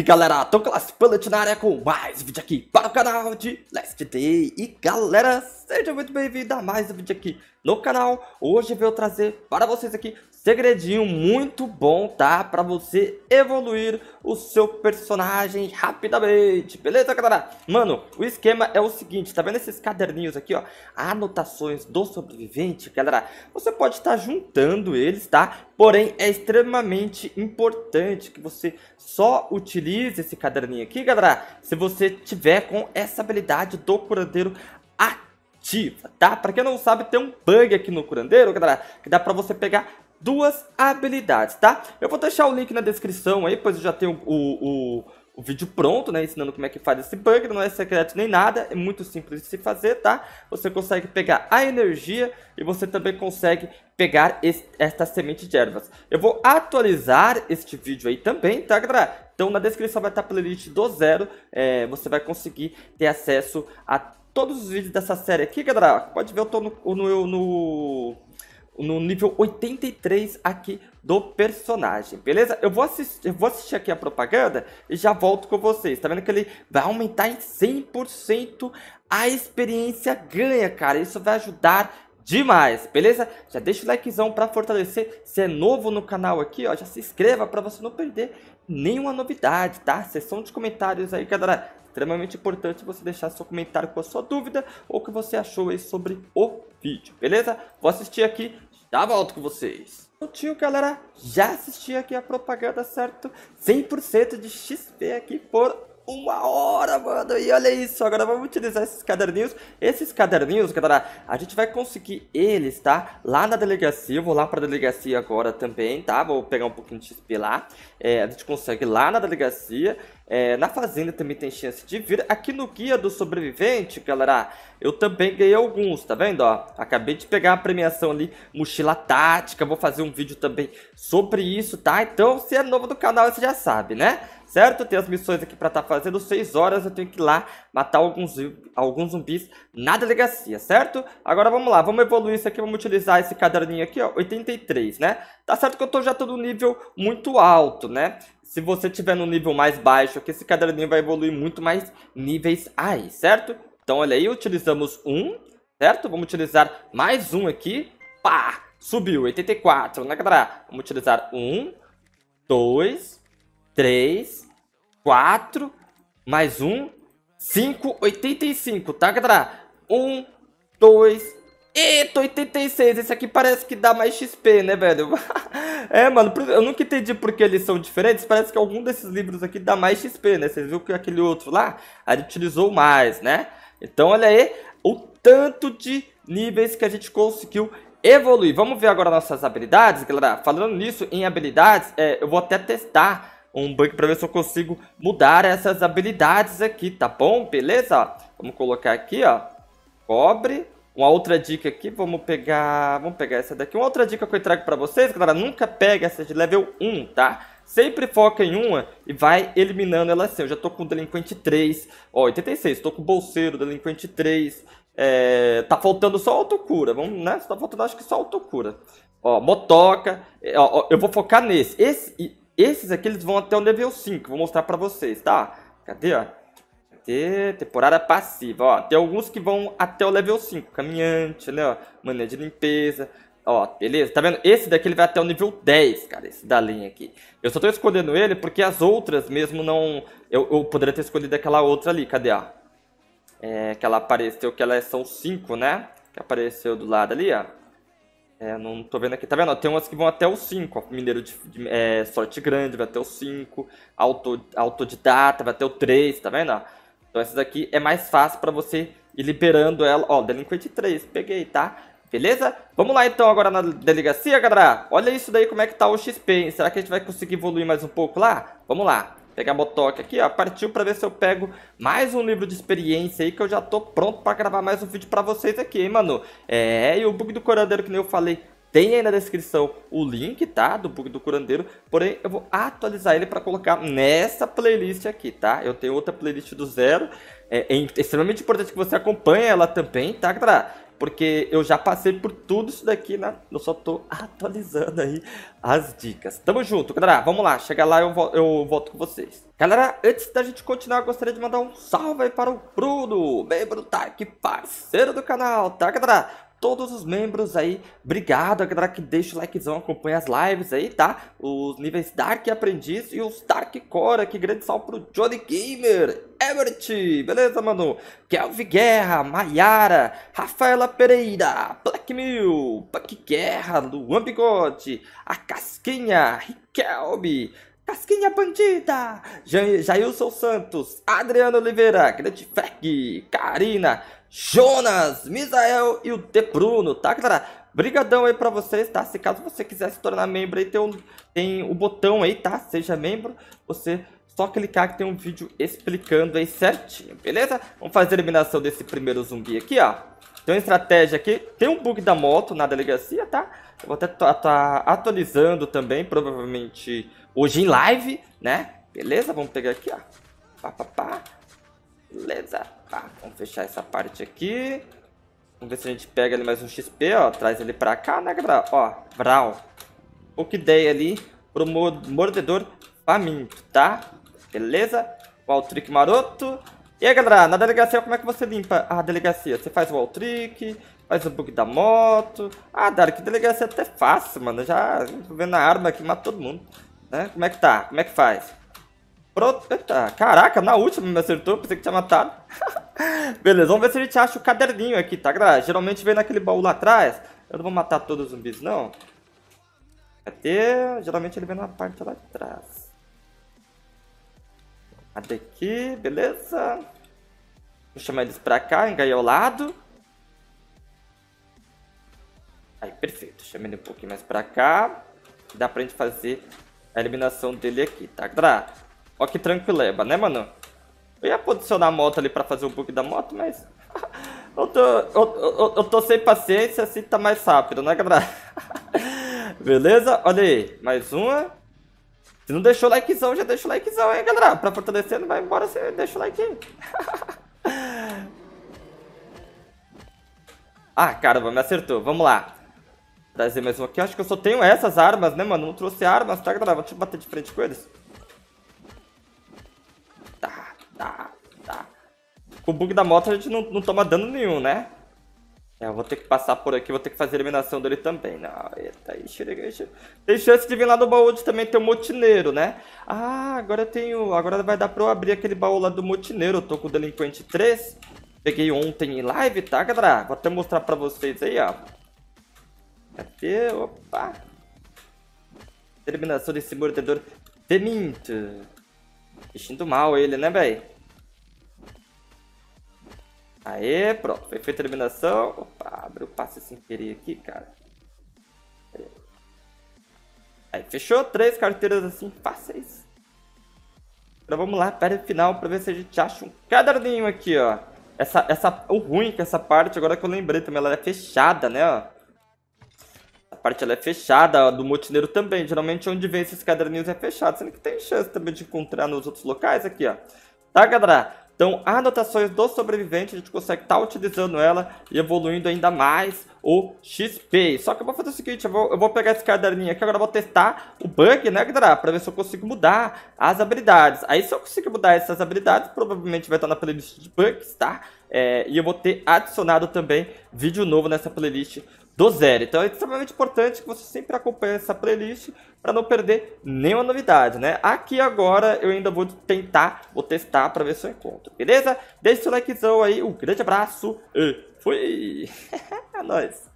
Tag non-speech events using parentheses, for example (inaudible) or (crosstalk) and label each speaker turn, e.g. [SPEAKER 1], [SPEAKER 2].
[SPEAKER 1] E galera, tô classificando na área com mais vídeo aqui para o canal de Last Day E galera, seja muito bem-vindo a mais um vídeo aqui no canal Hoje eu vou trazer para vocês aqui segredinho muito bom, tá? Para você evoluir o seu personagem rapidamente, beleza, galera? Mano, o esquema é o seguinte, tá vendo esses caderninhos aqui, ó? Anotações do sobrevivente, galera Você pode estar tá juntando eles, tá? Porém, é extremamente importante que você só utilize esse caderninho aqui, galera, se você tiver com essa habilidade do curandeiro ativa, tá? Pra quem não sabe, tem um bug aqui no curandeiro, galera, que dá pra você pegar duas habilidades, tá? Eu vou deixar o link na descrição aí, pois eu já tenho o, o o vídeo pronto, né, ensinando como é que faz esse bug, não é secreto nem nada, é muito simples de se fazer, tá? Você consegue pegar a energia e você também consegue pegar esta semente de ervas. Eu vou atualizar este vídeo aí também, tá, galera? Então na descrição vai estar a playlist do zero, é, você vai conseguir ter acesso a todos os vídeos dessa série aqui, galera. Pode ver, eu tô no, no, no no nível 83 aqui do personagem, beleza? Eu vou, assistir, eu vou assistir aqui a propaganda e já volto com vocês. Tá vendo que ele vai aumentar em 100% a experiência ganha, cara. Isso vai ajudar demais, beleza? Já deixa o likezão para fortalecer. Se é novo no canal aqui, ó, já se inscreva para você não perder nenhuma novidade, tá? Seção de comentários aí, galera. Extremamente importante você deixar seu comentário com a sua dúvida ou o que você achou aí sobre o vídeo, beleza? Vou assistir aqui já volto com vocês. O tio, galera, já assisti aqui a propaganda, certo? 100% de XP aqui por uma hora, mano. E olha isso, agora vamos utilizar esses caderninhos. Esses caderninhos, galera, a gente vai conseguir eles, tá? Lá na delegacia, eu vou lá pra delegacia agora também, tá? Vou pegar um pouquinho de XP lá. É, a gente consegue lá na delegacia. É, na Fazenda também tem chance de vir. Aqui no Guia do Sobrevivente, galera, eu também ganhei alguns, tá vendo? Ó, acabei de pegar a premiação ali, mochila tática. Vou fazer um vídeo também sobre isso, tá? Então, se é novo do canal, você já sabe, né? Certo? Tem as missões aqui pra estar tá fazendo. 6 horas eu tenho que ir lá matar alguns, alguns zumbis na delegacia, certo? Agora vamos lá, vamos evoluir isso aqui. Vamos utilizar esse caderninho aqui, ó, 83, né? Tá certo que eu tô já todo nível muito alto, né? se você tiver no nível mais baixo, que esse caderninho vai evoluir muito mais níveis aí, certo? Então olha aí, utilizamos um, certo? Vamos utilizar mais um aqui, pá, subiu, 84, né galera? Vamos utilizar um, dois, três, quatro, mais um, cinco, 85, tá, galera? dois, três. Eita, 86, esse aqui parece que dá mais XP, né, velho? (laughs) é, mano, eu nunca entendi porque eles são diferentes, parece que algum desses livros aqui dá mais XP, né? Vocês viram que aquele outro lá, ele utilizou mais, né? Então, olha aí o tanto de níveis que a gente conseguiu evoluir. Vamos ver agora nossas habilidades, galera. Falando nisso, em habilidades, é, eu vou até testar um bug para ver se eu consigo mudar essas habilidades aqui, tá bom? Beleza? Vamos colocar aqui, ó, cobre... Uma outra dica aqui, vamos pegar, vamos pegar essa daqui. Uma outra dica que eu trago para vocês, galera, nunca pega essa de level 1, tá? Sempre foca em uma e vai eliminando ela assim. Eu já tô com delinquente 3, ó, 86, tô com bolseiro, delinquente 3. É, tá faltando só autocura, vamos, né? Tá faltando acho que só autocura. Ó, motoca, é, ó, ó, eu vou focar nesse. Esse, esses aqui eles vão até o level 5, vou mostrar para vocês, tá? Cadê, ó? ter temporada passiva, ó. Tem alguns que vão até o level 5, caminhante, né, ó, de limpeza, ó, beleza? Tá vendo? Esse daqui ele vai até o nível 10, cara, esse da linha aqui. Eu só tô escolhendo ele porque as outras mesmo não... Eu, eu poderia ter escolhido aquela outra ali, cadê, ó? É, que ela apareceu, que elas é, são 5, né? Que apareceu do lado ali, ó. É, não tô vendo aqui. Tá vendo? tem umas que vão até o 5. Mineiro de, de é, sorte grande vai até o 5. Auto, autodidata vai até o 3, tá vendo? Ó? Então essas aqui é mais fácil para você ir liberando ela. Ó, delinquente 3, peguei, tá? Beleza? Vamos lá então agora na delegacia, galera. Olha isso daí como é que tá o XP, hein? Será que a gente vai conseguir evoluir mais um pouco lá? Vamos lá. Pegar a aqui, ó. Partiu pra ver se eu pego mais um livro de experiência aí que eu já tô pronto pra gravar mais um vídeo pra vocês aqui, hein, mano? É, e o bug do coradeiro que nem eu falei tem aí na descrição o link, tá? Do book do curandeiro. Porém, eu vou atualizar ele para colocar nessa playlist aqui, tá? Eu tenho outra playlist do zero. É, é, é extremamente importante que você acompanhe ela também, tá, galera? Porque eu já passei por tudo isso daqui, né? Eu só tô atualizando aí as dicas. Tamo junto, galera. Vamos lá. Chega lá, eu, vo eu volto com vocês. Galera, antes da gente continuar, gostaria de mandar um salve aí para o Bruno, membro do Tark, parceiro do canal, tá, galera? todos os membros aí. Obrigado, a galera que deixa o likezão, acompanha as lives aí, tá? Os níveis Dark Aprendiz e os Dark Core. Que grande salve pro Johnny Gamer, Everett, beleza, mano? Kelvin Guerra, Maiara, Rafaela Pereira, Black Mill, Buck Guerra, Luan Bigode, a Casquinha, Riquelme, Casquinha Bandida, Jailson Santos, Adriano Oliveira, Grande Freg, Karina, Jonas, Misael e o De Bruno, tá, galera? Brigadão aí pra vocês, tá? Se caso você quiser se tornar membro aí, tem, um, tem o botão aí, tá? Seja membro, você só clicar que tem um vídeo explicando aí certinho, beleza? Vamos fazer a eliminação desse primeiro zumbi aqui, ó. Tem uma estratégia aqui, tem um bug da moto na delegacia, tá? Eu vou até estar tá atualizando também, provavelmente hoje em live, né? Beleza? Vamos pegar aqui, ó. Pá, pá, pá. Beleza. Tá, vamos fechar essa parte aqui. Vamos ver se a gente pega ali mais um XP, ó. Traz ele pra cá, né, Gabriel? Ó, Vral. O que dei ali pro mordedor faminto, tá? Beleza? Wall trick maroto. E aí, galera, na delegacia, como é que você limpa a delegacia? Você faz o wall trick, faz o bug da moto. Ah, Dark, delegacia é até fácil, mano. Já vendo a arma aqui, mata todo mundo. Né? Como é que tá? Como é que faz? Pronto, eita. Ah, caraca, na última me acertou, pensei que tinha matado. (laughs) Beleza, vamos ver se a gente acha o caderninho aqui, tá, galera? Geralmente vem naquele baú lá atrás. Eu não vou matar todos os zumbis, não. Cadê? Geralmente ele vem na parte lá de trás. Até aqui, beleza. Vou chamar eles pra cá, engaiolado. Aí, perfeito. Chamei ele um pouquinho mais pra cá. Dá pra gente fazer a eliminação dele aqui, tá, galera? Ó que tranquileba, né, mano? Eu ia posicionar a moto ali pra fazer o bug da moto, mas... (laughs) eu, tô, eu, eu, eu, tô sem paciência, assim tá mais rápido, né, galera? (laughs) Beleza? Olha aí, mais uma. Se não deixou o likezão, já deixa o likezão, hein, galera? Pra fortalecer, não vai embora, você deixa o like. (laughs) ah, caramba, me acertou. Vamos lá trazer mais um aqui. Acho que eu só tenho essas armas, né, mano? Não trouxe armas, tá, galera? Vou te bater de frente com eles. Com o bug da moto a gente não, não toma dano nenhum, né? É, eu vou ter que passar por aqui, vou ter que fazer a eliminação dele também. Não, eita, enxerga, Tem chance de vir lá do baú de também ter o um motineiro, né? Ah, agora eu tenho... Agora vai dar pra eu abrir aquele baú lá do motineiro. Eu tô com o Delinquente 3. Peguei ontem em live, tá, galera? Vou até mostrar pra vocês aí, ó. Cadê? Opa! Eliminação desse mordedor de minto. Vestindo mal ele, né, velho? Aê, pronto. perfeita eliminação. Opa, abriu o passe sem querer aqui, cara. Aí, fechou. Três carteiras assim, fáceis. Agora vamos lá para o final para ver se a gente acha um caderninho aqui, ó. Essa, essa, o ruim é que essa parte, agora que eu lembrei também, ela é fechada, né, ó. A parte ela é fechada, ó, do motineiro também. Geralmente onde vem esses caderninhos é fechado, sendo que tem chance também de encontrar nos outros locais aqui, ó. Tá, galera? Então, anotações do sobrevivente, a gente consegue estar tá utilizando ela e evoluindo ainda mais o XP. Só que eu vou fazer o seguinte, eu vou, eu vou pegar esse caderninho aqui, agora vou testar o bug, né, galera? Pra ver se eu consigo mudar as habilidades. Aí, se eu conseguir mudar essas habilidades, provavelmente vai estar na playlist de bugs, tá? É, e eu vou ter adicionado também vídeo novo nessa playlist do zero. Então é extremamente importante que você sempre acompanhe essa playlist para não perder nenhuma novidade, né? Aqui agora eu ainda vou tentar, vou testar para ver se eu encontro, beleza? Deixa o likezão aí, um grande abraço e fui! (laughs) é nóis!